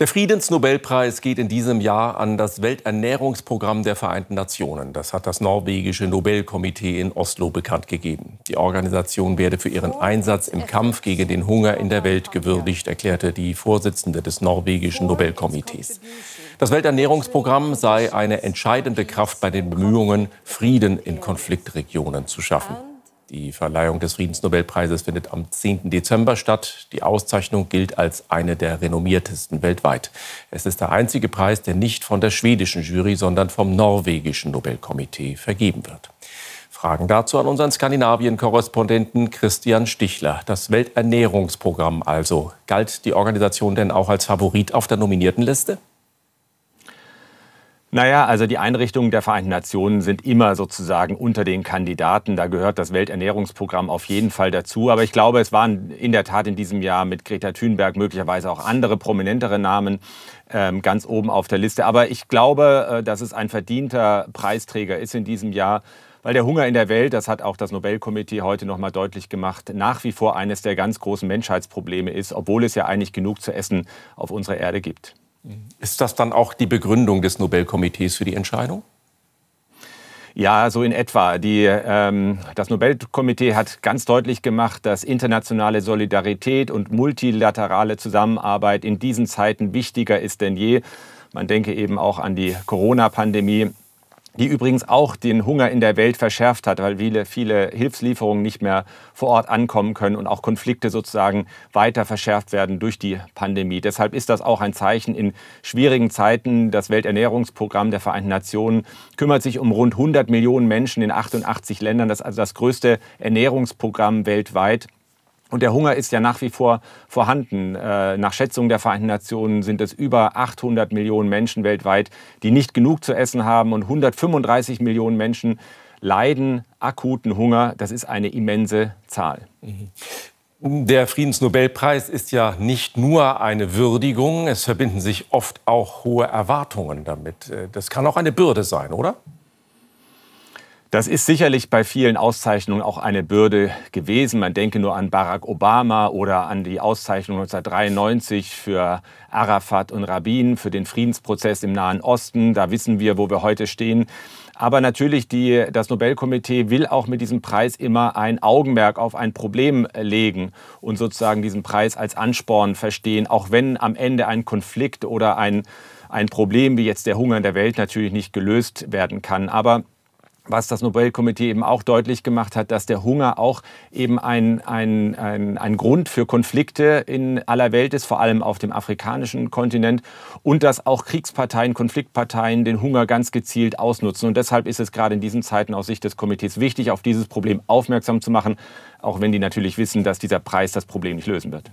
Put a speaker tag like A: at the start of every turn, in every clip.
A: Der Friedensnobelpreis geht in diesem Jahr an das Welternährungsprogramm der Vereinten Nationen. Das hat das norwegische Nobelkomitee in Oslo bekannt gegeben. Die Organisation werde für ihren Einsatz im Kampf gegen den Hunger in der Welt gewürdigt, erklärte die Vorsitzende des norwegischen Nobelkomitees. Das Welternährungsprogramm sei eine entscheidende Kraft bei den Bemühungen, Frieden in Konfliktregionen zu schaffen. Die Verleihung des Friedensnobelpreises findet am 10. Dezember statt. Die Auszeichnung gilt als eine der renommiertesten weltweit. Es ist der einzige Preis, der nicht von der schwedischen Jury, sondern vom norwegischen Nobelkomitee vergeben wird. Fragen dazu an unseren Skandinavien-Korrespondenten Christian Stichler. Das Welternährungsprogramm also. Galt die Organisation denn auch als Favorit auf der nominierten Liste? Naja, also die Einrichtungen der Vereinten
B: Nationen sind immer sozusagen unter den Kandidaten. Da gehört das Welternährungsprogramm auf jeden Fall dazu. Aber ich glaube, es waren in der Tat in diesem Jahr mit Greta Thunberg möglicherweise auch andere prominentere Namen ähm, ganz oben auf der Liste. Aber ich glaube, äh, dass es ein verdienter Preisträger ist in diesem Jahr. Weil der Hunger in der Welt, das hat auch das Nobelkomitee heute nochmal deutlich gemacht, nach wie vor eines der ganz großen Menschheitsprobleme ist, obwohl es ja eigentlich genug zu essen auf unserer
A: Erde gibt. Ist das dann auch die Begründung des Nobelkomitees für die Entscheidung? Ja, so in etwa. Die, ähm, das Nobelkomitee hat ganz deutlich
B: gemacht, dass internationale Solidarität und multilaterale Zusammenarbeit in diesen Zeiten wichtiger ist denn je. Man denke eben auch an die Corona-Pandemie die übrigens auch den Hunger in der Welt verschärft hat, weil viele, viele Hilfslieferungen nicht mehr vor Ort ankommen können und auch Konflikte sozusagen weiter verschärft werden durch die Pandemie. Deshalb ist das auch ein Zeichen in schwierigen Zeiten. Das Welternährungsprogramm der Vereinten Nationen kümmert sich um rund 100 Millionen Menschen in 88 Ländern. Das ist also das größte Ernährungsprogramm weltweit. Und der Hunger ist ja nach wie vor vorhanden. Äh, nach Schätzungen der Vereinten Nationen sind es über 800 Millionen Menschen weltweit, die nicht genug zu essen haben und 135 Millionen Menschen leiden akuten Hunger. Das ist eine immense Zahl. Mhm.
A: Der Friedensnobelpreis ist ja nicht nur eine Würdigung, es verbinden sich oft auch hohe Erwartungen damit. Äh, das kann auch eine Bürde sein, oder?
B: Das ist sicherlich bei vielen Auszeichnungen auch eine Bürde gewesen. Man denke nur an Barack Obama oder an die Auszeichnung 1993 für Arafat und Rabin, für den Friedensprozess im Nahen Osten. Da wissen wir, wo wir heute stehen. Aber natürlich, die, das Nobelkomitee will auch mit diesem Preis immer ein Augenmerk auf ein Problem legen und sozusagen diesen Preis als Ansporn verstehen, auch wenn am Ende ein Konflikt oder ein, ein Problem wie jetzt der Hunger in der Welt natürlich nicht gelöst werden kann. Aber was das Nobelkomitee eben auch deutlich gemacht hat, dass der Hunger auch eben ein, ein, ein, ein, Grund für Konflikte in aller Welt ist, vor allem auf dem afrikanischen Kontinent, und dass auch Kriegsparteien, Konfliktparteien den Hunger ganz gezielt ausnutzen. Und deshalb ist es gerade in diesen Zeiten aus Sicht des Komitees wichtig, auf dieses Problem aufmerksam zu machen, auch wenn die
A: natürlich wissen, dass dieser Preis das Problem nicht lösen wird.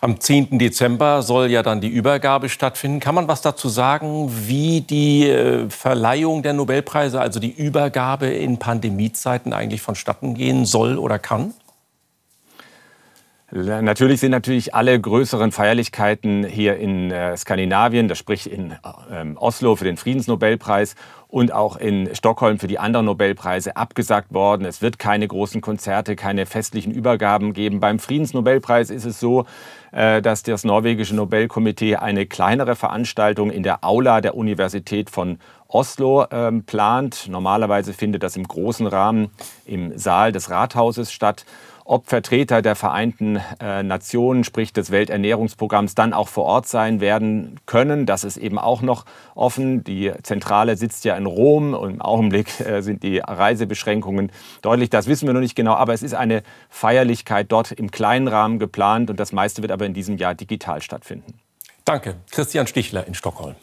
A: Am 10. Dezember soll ja dann die Übergabe stattfinden. Kann man was dazu sagen, wie die äh, Verleihung der Nobelpreise, also die Übergabe in Pandemiezeiten eigentlich vonstatten gehen soll oder kann?
B: Natürlich sind natürlich alle größeren Feierlichkeiten hier in äh, Skandinavien, das sprich in ähm, Oslo für den Friedensnobelpreis und auch in Stockholm für die anderen Nobelpreise abgesagt worden. Es wird keine großen Konzerte, keine festlichen Übergaben geben. Beim Friedensnobelpreis ist es so, äh, dass das norwegische Nobelkomitee eine kleinere Veranstaltung in der Aula der Universität von Oslo ähm, plant. Normalerweise findet das im großen Rahmen im Saal des Rathauses statt ob Vertreter der Vereinten äh, Nationen, sprich des Welternährungsprogramms, dann auch vor Ort sein werden können. Das ist eben auch noch offen. Die Zentrale sitzt ja in Rom und im Augenblick äh, sind die Reisebeschränkungen deutlich. Das wissen wir noch nicht genau, aber es ist eine Feierlichkeit dort im kleinen Rahmen geplant und das meiste wird aber in diesem Jahr digital stattfinden. Danke, Christian Stichler in Stockholm.